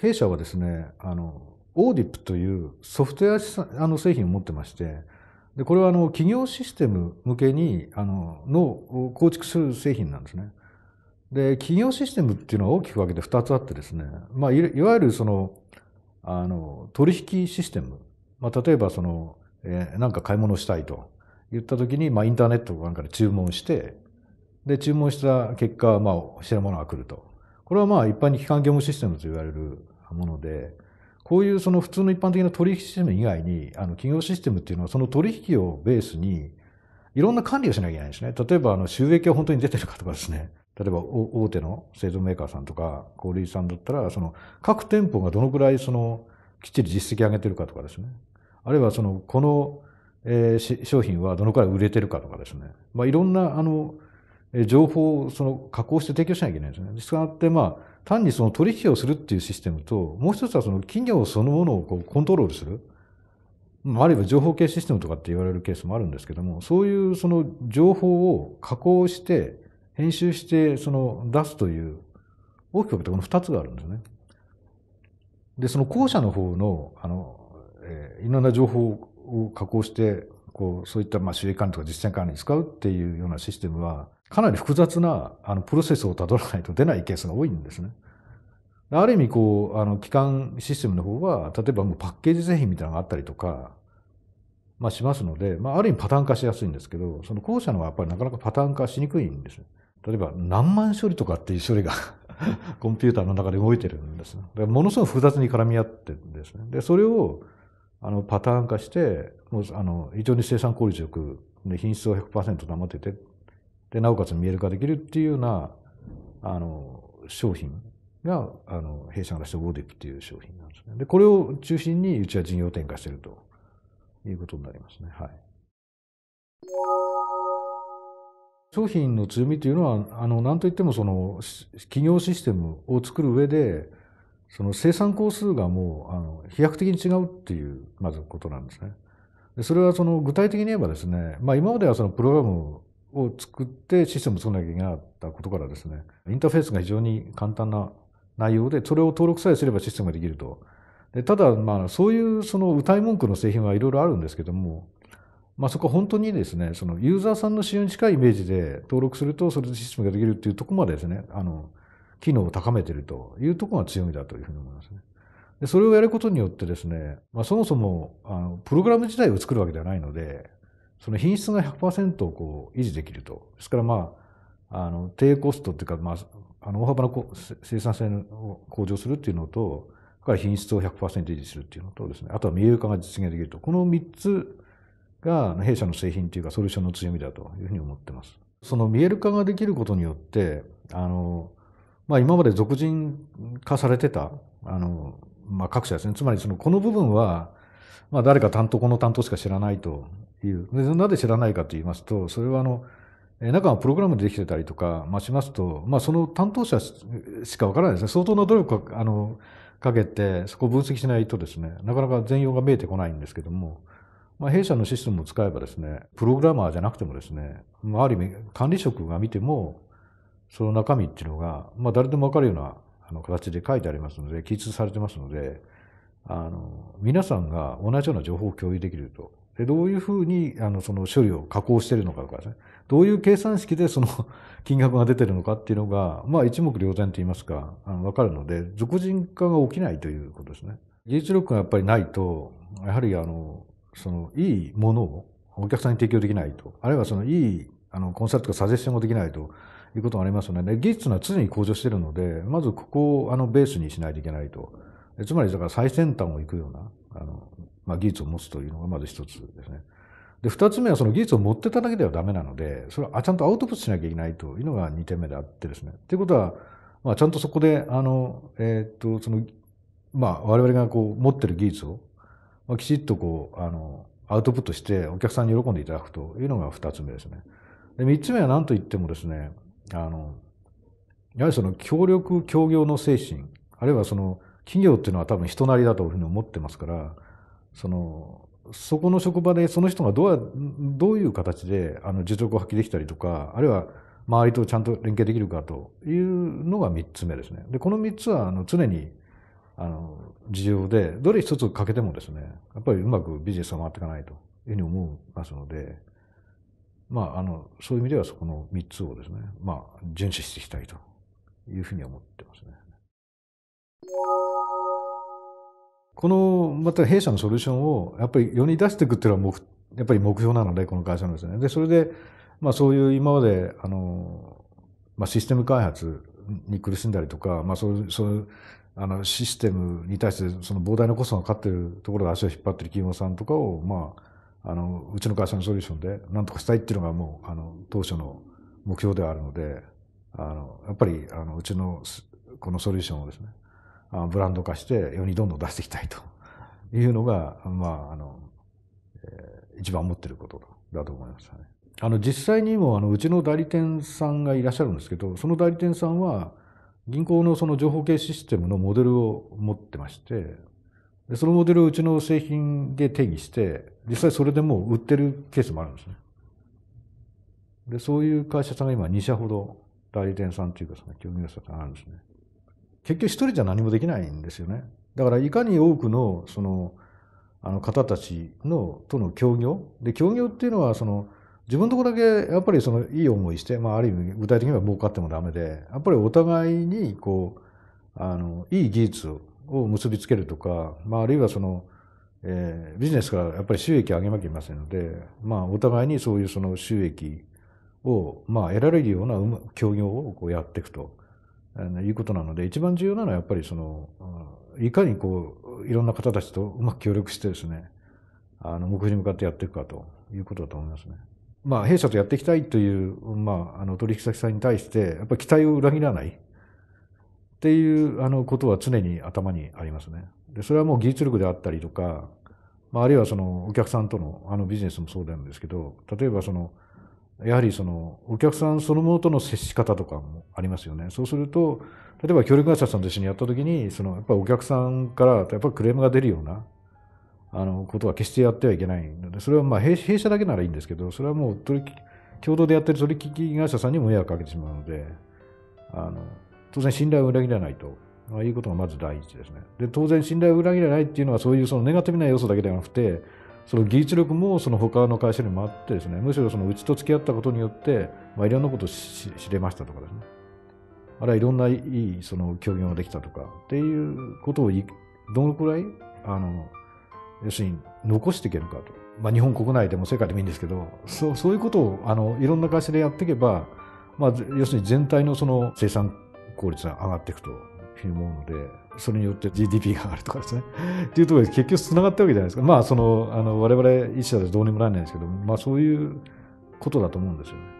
弊社はですね、あの、オーディップというソフトウェアあの製品を持ってまして、でこれはあの企業システム向けにあのの構築する製品なんですね。で企業システムっていうのは大きく分けて2つあってですね、まあ、いわゆるそのあの取引システム、まあ、例えばその、えー、なんか買い物したいと言った時に、まあ、インターネットなんかで注文してで注文した結果、まあ、品物が来るとこれはまあ一般に基幹業務システムと言われるもので、こういうその普通の一般的な取引システム以外に、あの企業システムっていうのはその取引をベースに、いろんな管理をしなきゃいけないんですね。例えば、あの、収益は本当に出てるかとかですね。例えば、大手の製造メーカーさんとか、小売さんだったら、その、各店舗がどのくらい、その、きっちり実績上げてるかとかですね。あるいは、その、この、えー、商品はどのくらい売れてるかとかですね。まあ、いろんな、あの、情報をその加工して提供しなきゃいけないんですね。したがって、まあ、単にその取引をするっていうシステムと、もう一つはその企業そのものをこうコントロールする。まあ、あるいは情報系システムとかって言われるケースもあるんですけども、そういうその情報を加工して、編集して、その出すという、大きく分けてこの二つがあるんですね。で、その後者の方の、あの、えー、いろんな情報を加工して、こう、そういったまあ収益管理とか実践管理に使うっていうようなシステムは、かなり複雑なあのプロセスをたどらないと出ないケースが多いんですね。ある意味こう、あの、機関システムの方は、例えばもうパッケージ製品みたいなのがあったりとか、まあしますので、まあある意味パターン化しやすいんですけど、その後者のはやっぱりなかなかパターン化しにくいんです。例えば何万処理とかっていう処理が コンピューターの中で動いてるんです、ね。でものすごく複雑に絡み合ってるんですね。で、それを、あの、パターン化して、もう、あの、非常に生産効率よく、品質を100%保ててで、なおかつ見える化できるっていうような、あの、商品が、あの、弊社が出したウォーディップっていう商品なんですね。で、これを中心に、うちは事業展開しているということになりますね。はい。商品の強みというのは、あの、なんといってもその、企業システムを作る上で、その生産工数がもう、あの、飛躍的に違うっていう、まずことなんですね。それはその具体的に言えばですね、まあ今まではそのプログラムを作ってシステムを作らなきゃいけなかったことからですね、インターフェースが非常に簡単な内容で、それを登録さえすればシステムができると。でただ、まあ、そういうその歌い文句の製品はいろいろあるんですけども、まあ、そこは本当にですね、そのユーザーさんの使用に近いイメージで登録すると、それでシステムができるというところまでですね、あの、機能を高めているというところが強みだというふうに思いますね。でそれをやることによってですね、まあ、そもそもあのプログラム自体を作るわけではないので、その品質が100%をこう維持できると。ですからまあ、あの、低コストっていうか、まあ、あの、大幅な生産性を向上するっていうのと、から品質を100%維持するっていうのとですね、あとは見える化が実現できると。この3つが弊社の製品というかソリューションの強みだというふうに思ってます。その見える化ができることによって、あの、まあ今まで俗人化されてた、あの、まあ各社ですね。つまりそのこの部分は、まあ誰か担当、この担当しか知らないという。でなぜ知らないかと言いますと、それはあの、中のプログラムでできてたりとか、まあ、しますと、まあ、その担当者しかわからないですね。相当な努力をあのかけて、そこを分析しないとですね、なかなか全容が見えてこないんですけども、まあ、弊社のシステムを使えばですね、プログラマーじゃなくてもですね、まあ、ある意味管理職が見ても、その中身っていうのが、まあ、誰でもわかるようなあの形で書いてありますので、記述されてますので、あの、皆さんが同じような情報を共有できるとでどういうふうにあのその処理を加工してるのかとかですねどういう計算式でその 金額が出てるのかっていうのが、まあ、一目瞭然といいますかあのかるので俗人化が起きないということですね。技術力がやっぱりないとやはりあのそのいいものをお客さんに提供できないとあるいはそのいいあのコンサルとかサジェッションもできないということがありますので、ね、技術は常に向上しているのでまずここをあのベースにしないといけないとつまりだから最先端を行くようなあのまあ、技術を持つというのがまず一つですね。で、二つ目はその技術を持ってただけではダメなので、それはちゃんとアウトプットしなきゃいけないというのが二点目であってですね。ということは、まあ、ちゃんとそこで、あの、えー、っと、その、まあ、我々がこう、持ってる技術を、まあ、きちっとこう、あの、アウトプットしてお客さんに喜んでいただくというのが二つ目ですね。で、三つ目は何と言ってもですね、あの、やはりその協力協業の精神、あるいはその企業っていうのは多分人なりだというふうに思ってますから、その、そこの職場でその人がどうどういう形であの実力を発揮できたりとか、あるいは周りとちゃんと連携できるかというのが3つ目ですね。で、この3つはあの常にあの重要で、どれ一つ欠けてもですね、やっぱりうまくビジネスが回っていかないというふうに思いますので、まあ、あの、そういう意味ではそこの3つをですね、まあ、順守していきたいというふうに思ってますね。このまた弊社のソリューションをやっぱり世に出していくっていうのは目やっぱり目標なのでこの会社のですねでそれで、まあ、そういう今まであの、まあ、システム開発に苦しんだりとか、まあ、そういうそういうあのシステムに対してその膨大なコストがかかっているところで足を引っ張ってる企業さんとかを、まあ、あのうちの会社のソリューションでなんとかしたいっていうのがもうあの当初の目標ではあるのであのやっぱりあのうちのこのソリューションをですねブランド化して世にどんどん出していきたいと いうのが、まあ、あの、一番思ってることだと思います、ね。あの、実際にも、あの、うちの代理店さんがいらっしゃるんですけど、その代理店さんは、銀行のその情報系システムのモデルを持ってまして、でそのモデルをうちの製品で定義して、実際それでもう売ってるケースもあるんですね。で、そういう会社さんが今2社ほど代理店さんというかその協業者さんがあるんですね。結局一人じゃ何もできないんですよね。だからいかに多くのそのあの方たちのとの協業で協業っていうのはその自分のとこだけやっぱりそのいい思いして、まあ、ある意味具体的には儲かってもダメでやっぱりお互いにこうあのいい技術を結びつけるとか、まあ、あるいはその、えー、ビジネスからやっぱり収益を上げなきゃいけませんので、まあ、お互いにそういうその収益を、まあ、得られるような協業をこうやっていくと。いうことなので、一番重要なのはやっぱりその、いかにこう、いろんな方たちとうまく協力してですね、あの、目標に向かってやっていくかということだと思いますね。まあ、弊社とやっていきたいという、まあ、あの、取引先さんに対して、やっぱり期待を裏切らないっていう、あの、ことは常に頭にありますね。で、それはもう技術力であったりとか、まあ、あるいはその、お客さんとの、あの、ビジネスもそうなんですけど、例えばその、やはりそのお客さんそのものとの接し方とかもありますよね。そうすると例えば協力会社さんと一緒にやった時にそのやっぱお客さんからやっぱクレームが出るようなあのことは決してやってはいけないのでそれはまあ弊社だけならいいんですけどそれはもう取り共同でやってる取引会社さんにも迷惑かけてしまうのであの当然信頼を裏切らないと。まあ、いうことがまず第一ですね。で当然信頼を裏切らないっていうのはそういうそのネガティブな要素だけではなくてその技術力もその他の会社にもあってですねむしろそのうちと付き合ったことによって、まあ、いろんなことを知れましたとかですねあるいはいろんないいその協議ができたとかっていうことをどのくらいあの要するに残していけるかと、まあ、日本国内でも世界でもいいんですけどそうそういうことをあのいろんな会社でやっていけば、まあ、要するに全体のその生産効率が上がっていくというもので、それによって GDP が上がるとかですね。っていうところで結局つながったわけじゃないですか。まあ、その、あの、我々一社でどうにもならないんですけど、まあそういうことだと思うんですよね。